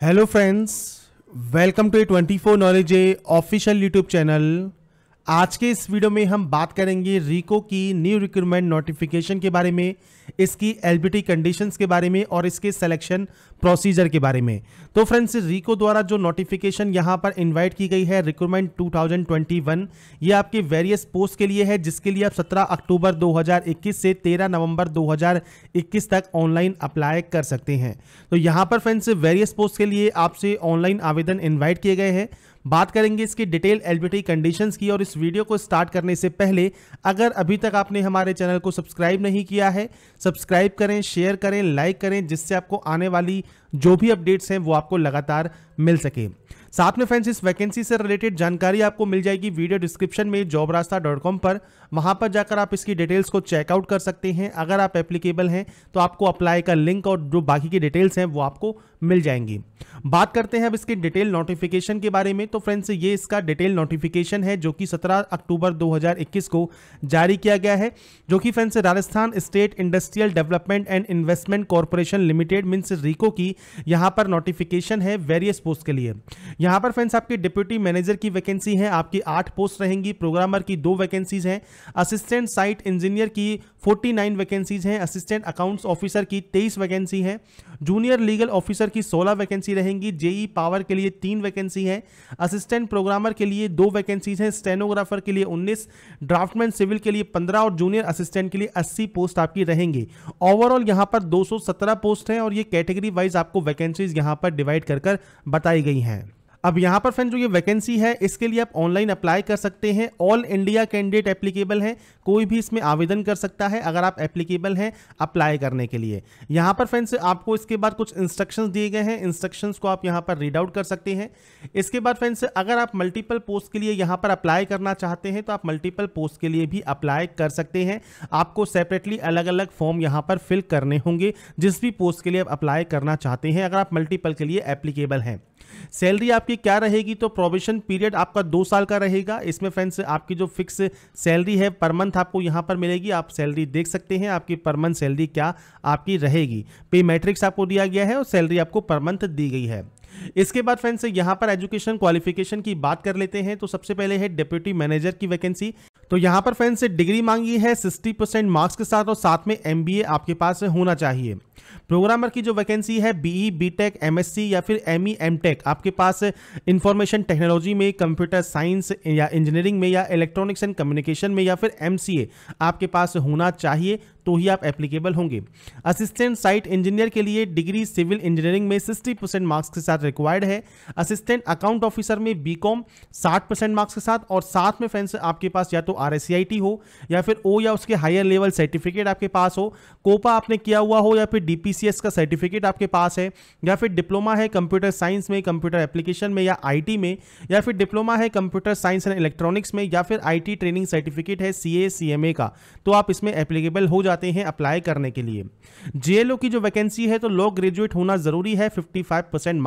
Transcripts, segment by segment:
Hello friends, welcome to a 24 Knowledge A official YouTube channel. आज के इस video में हम बात करेंगे रिको की न्यू रिक्रूटमेंट नोटिफिकेशन के बारे में इसकी एलबीटी कंडीशंस के बारे में और इसके सिलेक्शन प्रोसीजर के बारे में तो फ्रेंड्स रिको द्वारा जो नोटिफिकेशन यहां पर इनवाइट की गई है रिक्रूटमेंट 2021 ये आपके वेरियस पोस्ट के लिए है जिसके लिए आप 17 अक्टूबर 2021 से 13 नवंबर 2021 तक ऑनलाइन अप्लाई कर सकते हैं तो यहाँ पर फ्रेंड्स वेरियस पोस्ट के लिए आपसे ऑनलाइन आवेदन इन्वाइट किए गए हैं बात करेंगे इसकी डिटेल एलिबिलिटी कंडीशंस की और इस वीडियो को स्टार्ट करने से पहले अगर अभी तक आपने हमारे चैनल को सब्सक्राइब नहीं किया है सब्सक्राइब करें शेयर करें लाइक करें जिससे आपको आने वाली जो भी अपडेट्स हैं वो आपको लगातार मिल सके साथ में फ्रेंड्स इस वैकेंसी से रिलेटेड जानकारी आपको मिल जाएगी वीडियो डिस्क्रिप्शन में जॉब रास्ता डॉट कॉम पर वहां पर जाकर आप इसकी डिटेल्स को चेकआउट कर सकते हैं अगर आप एप्लीकेबल हैं तो आपको अप्लाई का लिंक और जो बाकी की डिटेल्स हैं वो आपको मिल जाएंगी बात करते हैं अब इसके डिटेल नोटिफिकेशन के बारे में तो फ्रेंड्स ये इसका डिटेल नोटिफिकेशन है जो कि 17 अक्टूबर 2021 को जारी किया गया है जो कि friends Rajasthan state industrial development and investment corporation limited means RIICO की यहाँ पर नोटिफिकेशन है वेरियस पोस्ट के लिए यहाँ पर फ्रेंड्स आपकी डिप्यूटी मैनेजर की वैकेंसी है आपकी आठ पोस्ट रहेंगी प्रोग्रामर की दो वैकेंसीज हैं असिस्टेंट साइट इंजीनियर की 49 वैकेंसीज हैं असिस्टेंट अकाउंट्स ऑफिसर की 23 वैकेंसी है जूनियर लीगल ऑफिसर की 16 वैकेंसी रहेंगी जेई पावर e के लिए तीन वैकेंसी है असिस्टेंट प्रोग्रामर के लिए दो वैकेंसीज हैं स्टेनोग्राफर के लिए 19 ड्राफ्टमैन सिविल के लिए 15 और जूनियर असिस्टेंट के लिए 80 पोस्ट आपकी रहेंगी ओवरऑल यहाँ पर दो पोस्ट हैं और ये कैटेगरी वाइज आपको वैकेंसीज यहाँ पर डिवाइड कर, कर बताई गई हैं अब यहाँ पर फ्रेंड जो ये वैकेंसी है इसके लिए आप ऑनलाइन अप्लाई कर सकते हैं ऑल इंडिया कैंडिडेट एप्लीकेबल है कोई भी इसमें आवेदन कर सकता है अगर आप एप्लीकेबल हैं अप्लाई करने के लिए यहाँ पर फ्रेंड्स आपको इसके बाद कुछ इंस्ट्रक्शंस दिए गए हैं इंस्ट्रक्शंस को आप यहाँ पर रीड आउट कर सकते हैं इसके बाद फ्रेंड्स अगर आप मल्टीपल पोस्ट के लिए यहाँ पर अप्लाई करना चाहते हैं तो आप मल्टीपल पोस्ट के लिए भी अप्लाई कर सकते हैं आपको सेपरेटली अलग अलग फॉर्म यहाँ पर फिल करने होंगे जिस भी पोस्ट के लिए आप अप्लाई करना चाहते हैं अगर आप मल्टीपल के लिए एप्लीकेबल हैं सैलरी आपकी सैलरी क्या रहेगी तो प्रोविशन पीरियड आपका दो साल का रहेगा इसमें फ्रेंड्स आपकी जो फिक्स सैलरी है पर मंथ आपको यहाँ पर मिलेगी आप सैलरी देख सकते हैं आपकी पर मंथ सैलरी क्या आपकी रहेगी पे मैट्रिक्स आपको दिया गया है और सैलरी आपको पर मंथ दी गई है इसके बाद फ्रेंड्स यहाँ पर एजुकेशन क्वालिफिकेशन की बात कर लेते हैं तो सबसे पहले है डिप्यूटी मैनेजर की वैकेंसी तो यहाँ पर फ्रेंड्स डिग्री मांगी है 60 मार्क्स के साथ और साथ में एमबीए आपके पास होना चाहिए प्रोग्रामर की जो वैकेंसी है B B E tech M S C या फिर एम ई एम टेक आपके पास इंफॉर्मेशन टेक्नोलॉजी में कंप्यूटर साइंस या इंजीनियरिंग में या इलेक्ट्रॉनिक्स एंड कम्युनिकेशन में या फिर एम सी ए आपके पास होना चाहिए तो ही आप एप्लीकेबल होंगे असिस्टेंट साइट इंजीनियर के लिए डिग्री सिविल इंजीनियरिंग में 60 परसेंट मार्क्स के साथ रिक्वायर्ड है असिस्टेंट अकाउंट ऑफिसर में बी कॉम साठ परसेंट मार्क्स के साथ और साथ में फ्रेंड्स आपके पास या तो आर हो या फिर ओ या उसके हायर लेवल सर्टिफिकेट आपके पास हो कोपा आपने किया हुआ हो या फिर डीपीसीएस का सर्टिफिकेट आपके पास है या फिर डिप्लोमा है कंप्यूटर साइंस में कंप्यूटर एप्लीकेशन में या आईटी में या फिर डिप्लोमा है कंप्यूटर साइंस एंड इलेक्ट्रॉनिक्स में या फिर आईटी ट्रेनिंग सर्टिफिकेट है सी सीएमए का तो आप इसमें एप्लीकेबल हो जाते हैं अप्लाई करने के लिए जेएलओ की जो वैकेंसी है तो लॉ ग्रेजुएट होना जरूरी है फिफ्टी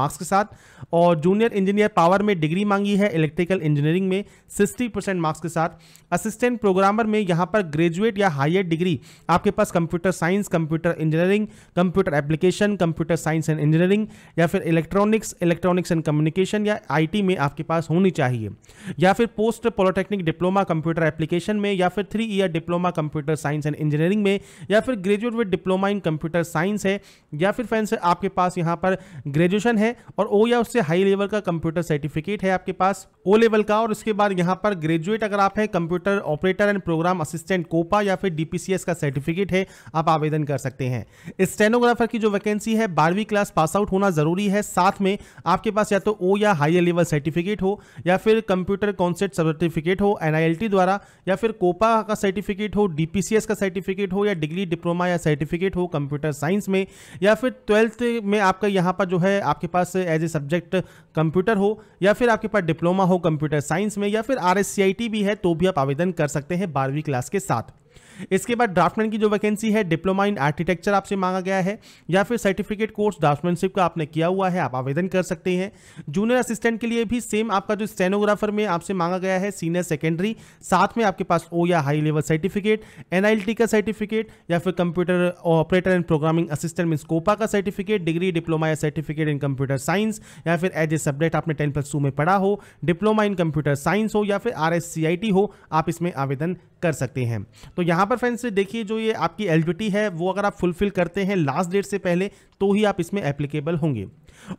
मार्क्स के साथ और जूनियर इंजीनियर पावर में डिग्री मांगी है इलेक्ट्रिकल इंजीनियरिंग में 60 मार्क्स के साथ असिस्टेंट प्रोग्रामर में यहाँ पर ग्रेजुएट या हायर डिग्री आपके पास computer science computer engineering computer application computer science and engineering या फिर इलेक्ट्रॉनिक्स इलेक्ट्रॉनिक्स एंड कम्युनिकेशन या आईटी में आपके पास होनी चाहिए या फिर post polytechnic diploma computer application में या फिर three year diploma computer science and engineering में या फिर graduate with diploma in computer science है या फिर फ्रेंड्स आपके पास यहाँ पर ग्रेजुएशन है और ओ या उससे हाई लेवल का कंप्यूटर सर्टिफिकेट है आपके पास ओ लेवल का और उसके बाद यहाँ पर ग्रेजुएट अगर आप हैं computer operator and program assistant COPA या फिर डीपीसीएस का सर्टिफिकेट है आप आवेदन कर सकते हैं स्टेनोग्राफर की जो वैकेंसी है बारहवीं क्लास पास आउट होना जरूरी है साथ में आपके पास या तो ओ या हाई लेवल सर्टिफिकेट हो या फिर कंप्यूटर कॉन्सेप्ट सर्टिफिकेट हो एन द्वारा या फिर कोपा का सर्टिफिकेट हो डी का सर्टिफिकेट हो या डिग्री डिप्लोमा या सर्टिफिकेट हो कंप्यूटर साइंस में या फिर ट्वेल्थ में आपका यहाँ पर जो है आपके पास एज ए सब्जेक्ट कंप्यूटर हो या फिर आपके पास डिप्लोमा हो कंप्यूटर साइंस में या फिर आर भी है तो भी आप आवेदन कर सकते हैं बारहवीं क्लास के साथ इसके बाद ड्राफ्टमैन की जो वैकेंसी है डिप्लोमा इन आर्किटेक्चर आपसे मांगा गया है या फिर सर्टिफिकेट कोर्स ड्राफ्टमैनशिप का आपने किया हुआ है आप आवेदन कर सकते हैं जूनियर असिस्टेंट के लिए भी सेम आपका जो स्टेनोग्राफर में आपसे मांगा गया है सीनियर सेकेंडरी साथ में आपके पास ओ या हाई लेवल सर्टिफिकेट एन का सर्टिफिकेट या फिर computer operator and programming assistant mean COPA का सर्टिफिकेट डिग्री डिप्लोमा या सर्टिफिकेट इन कंप्यूटर साइंस या फिर एज ए सब्जेक्ट आपने टेन प्लस टू में पढ़ा हो डिप्लोमा इन कंप्यूटर साइंस हो या फिर आर हो आप इसमें आवेदन कर सकते हैं तो यहाँ पर फ्रेंड्स देखिए जो ये आपकी एलिजिबिलिटी है वो अगर आप फुलफिल करते हैं लास्ट डेट से पहले तो ही आप इसमें एप्लीकेबल होंगे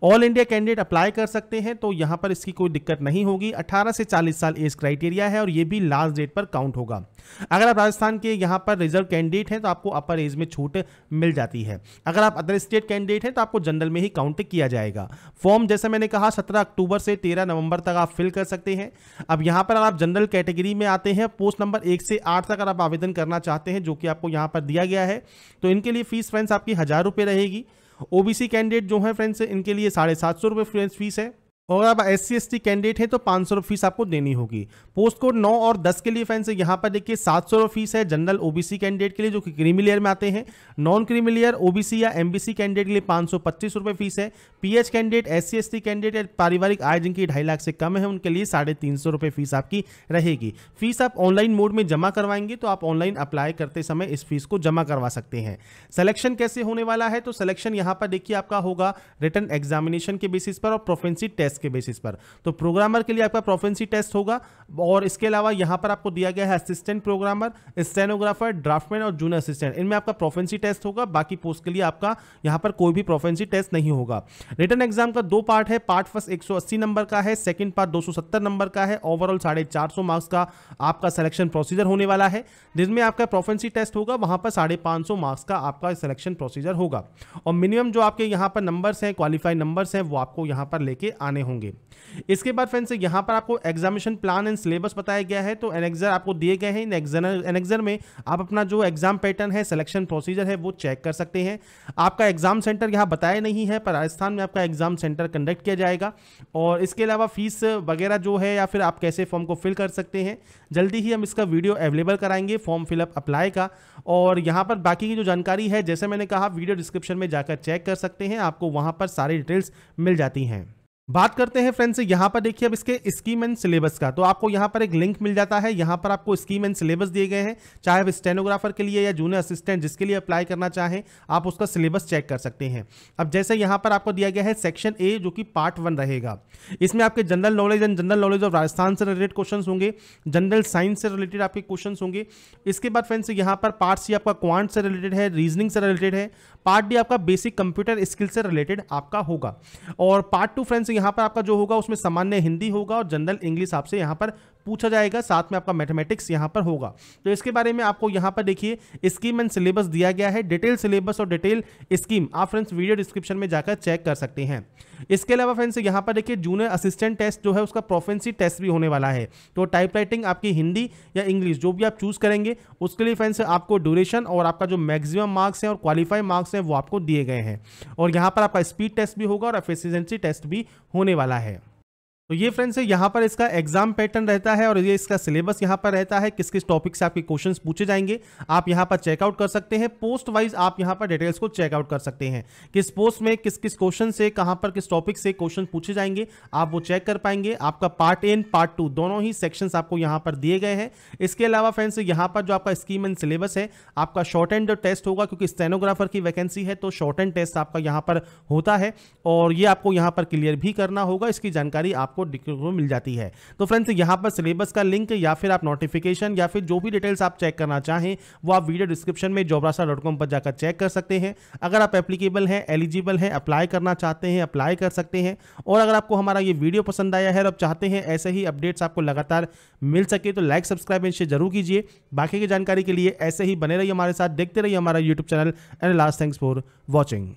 ऑल इंडिया कैंडिडेट अप्लाई कर सकते हैं तो यहां पर इसकी कोई दिक्कत नहीं होगी 18 से 40 साल एज क्राइटेरिया है और ये भी लास्ट डेट पर काउंट होगा अगर आप राजस्थान के यहां पर रिजर्व कैंडिडेट हैं तो आपको अपर एज में छूट मिल जाती है अगर आप अदर स्टेट कैंडिडेट हैं तो आपको जनरल में ही काउंट किया जाएगा फॉर्म जैसे मैंने कहा सत्रह अक्टूबर से तेरह नवंबर तक आप फिल कर सकते हैं अब यहां पर आप जनरल कैटेगरी में आते हैं पोस्ट नंबर एक से आठ तक आप आवेदन करना चाहते हैं जो कि आपको यहां पर दिया गया है तो इनके लिए फीस फ्रेंड्स आपकी हज़ार रुपए रहेगी ओबीसी कैंडिडेट जो है फ्रेंड्स इनके लिए साढ़े सात सौ रुपये फ्रेंड्स फीस है और आप एस सी कैंडिडेट हैं तो पाँच सौ फीस आपको देनी होगी पोस्ट कोड नौ और दस के लिए फैंस यहाँ पर देखिए सात सौ फीस है जनरल ओबीसी कैंडिडेट के लिए जो कि क्रीमिलियर में आते हैं नॉन क्रीमिलियर ओबीसी या एमबीसी कैंडिडेट के लिए पाँच सौ पच्चीस रुपये फीस है PH candidate S C candidate या पारिवारिक आय जिनकी ढाई लाख से कम है उनके लिए साढ़े तीन सौ रुपये फीस आपकी रहेगी फीस आप ऑनलाइन मोड में जमा करवाएंगे तो आप ऑनलाइन अप्लाई करते समय इस फीस को जमा करवा सकते हैं सलेक्शन कैसे होने वाला है तो सलेक्शन यहाँ पर देखिए आपका होगा रिटर्न एग्जामिनेशन के बेसिस पर और प्रोफेंसी टेस्ट टेस्ट के बेसिस पर तो प्रोग्रामर के लिए आपका प्रोफेंसी टेस्ट होगा और इसके अलावा यहां पर आपको दिया गया है असिस्टेंट प्रोग्रामर स्टेनोग्राफर ड्राफ्टमैन और जूनियर असिस्टेंट इनमें आपका प्रोफेंसी टेस्ट होगा बाकी पोस्ट के लिए आपका यहां पर कोई भी प्रोफेंसी टेस्ट नहीं होगा रिटर्न एग्जाम का दो पार्ट है पार्ट फर्स्ट एक नंबर का है सेकेंड पार्ट दो नंबर का है ओवरऑल साढ़े मार्क्स का आपका सिलेक्शन प्रोसीजर होने वाला है जिसमें आपका प्रोफेंसी टेस्ट होगा वहां पर साढ़े मार्क्स का आपका सिलेक्शन प्रोसीजर होगा और मिनिमम जो आपके यहां पर नंबर्स हैं क्वालिफाइड नंबर्स हैं वो आपको यहां पर लेके आने करने होंगे इसके बाद फ्रेंड्स यहाँ पर आपको एग्जामिनेशन प्लान एंड सिलेबस बताया गया है तो एनेक्जर आपको दिए गए हैं एनेक्जर में आप अपना जो एग्जाम पैटर्न है सिलेक्शन प्रोसीजर है वो चेक कर सकते हैं आपका एग्जाम सेंटर यहाँ बताया नहीं है पर राजस्थान में आपका एग्जाम सेंटर कंडक्ट किया जाएगा और इसके अलावा फीस वगैरह जो है या फिर आप कैसे फॉर्म को फिल कर सकते हैं जल्दी ही हम इसका वीडियो अवेलेबल कराएंगे फॉर्म फिलअप अप्लाई का और यहाँ पर बाकी की जो जानकारी है जैसे मैंने कहा वीडियो डिस्क्रिप्शन में जाकर चेक कर सकते हैं आपको वहाँ पर सारी डिटेल्स मिल जाती हैं बात करते हैं फ्रेंड्स यहां पर देखिए अब इसके स्कीम एंड सिलेबस का तो आपको यहां पर एक लिंक मिल जाता है यहां पर आपको स्कीम एंड सिलेबस दिए गए हैं चाहे आप स्टेनोग्राफर के लिए या जूनियर असिस्टेंट जिसके लिए अप्लाई करना चाहें आप उसका सिलेबस चेक कर सकते हैं अब जैसे यहां पर आपको दिया गया है सेक्शन ए जो कि पार्ट वन रहेगा इसमें आपके general knowledge and general knowledge of Rajasthan से रिलेटेड क्वेश्चन होंगे जनरल साइंस से रिलेटेड आपके क्वेश्चन होंगे इसके बाद फ्रेंड्स यहाँ पर पार्ट सी आपका क्वांट से रिलेटेड है रीजनिंग से रिलेटेड है पार्ट डी आपका बेसिक कंप्यूटर स्किल से रिलेटेड आपका होगा और पार्ट टू फ्रेंड्स यहाँ पर आपका जो होगा उसमें सामान्य हिंदी होगा और जनरल इंग्लिश आपसे यहाँ पर पूछा जाएगा साथ में आपका मैथमेटिक्स यहाँ पर होगा तो इसके बारे में आपको यहाँ पर देखिए स्कीम एंड सिलेबस दिया गया है डिटेल सिलेबस और डिटेल स्कीम आप फ्रेंड्स वीडियो डिस्क्रिप्शन में जाकर चेक कर सकते हैं इसके अलावा फ्रेंड्स यहाँ पर देखिए जूनियर असिस्टेंट टेस्ट जो है उसका प्रोफेंसी टेस्ट भी होने वाला है तो टाइप राइटिंग आपकी हिंदी या इंग्लिश जो भी आप चूज करेंगे उसके लिए फ्रेंड्स आपको ड्यूरेशन और आपका जो मैक्सिमम मार्क्स हैं और क्वालिफाई मार्क्स हैं वो आपको दिए गए हैं और यहाँ पर आपका स्पीड टेस्ट भी होगा और एफिशिएंसी टेस्ट भी होने वाला है तो ये फ्रेंड्स यहाँ पर इसका एग्जाम पैटर्न रहता है और ये इसका सिलेबस यहाँ पर रहता है किस किस टॉपिक से आपके क्वेश्चंस पूछे जाएंगे आप यहाँ पर चेकआउट कर सकते हैं पोस्ट वाइज आप यहाँ पर डिटेल्स को चेकआउट कर सकते हैं किस पोस्ट में किस किस क्वेश्चन से कहाँ पर किस टॉपिक से क्वेश्चन पूछे जाएंगे आप वो चेक कर पाएंगे आपका पार्ट एन पार्ट टू दोनों ही सेक्शन आपको यहाँ पर दिए गए हैं इसके अलावा फ्रेंड्स यहाँ पर जो आपका स्कीम एंड सिलेबस है आपका शॉर्ट एंड टेस्ट होगा क्योंकि स्टेनोग्राफर की वैकेंसी है तो शॉर्ट एंड टेस्ट आपका यहाँ पर होता है और ये आपको यहाँ पर क्लियर भी करना होगा इसकी जानकारी आपको आपको देखने मिल जाती है तो फ्रेंड्स यहाँ पर सिलेबस का लिंक या फिर आप नोटिफिकेशन या फिर जो भी डिटेल्स आप चेक करना चाहें वो आप वीडियो डिस्क्रिप्शन में जोबरासा पर जाकर चेक कर सकते हैं अगर आप एप्लीकेबल हैं एलिजिबल हैं अप्लाई करना चाहते हैं अप्लाई कर सकते हैं और अगर आपको हमारा ये वीडियो पसंद आया है और आप चाहते हैं ऐसे ही अपडेट्स आपको लगातार मिल सके तो लाइक सब्सक्राइब इनसे जरूर कीजिए बाकी की जानकारी के लिए ऐसे ही बने रहिए हमारे साथ देखते रहिए हमारा YouTube channel and last thanks for watching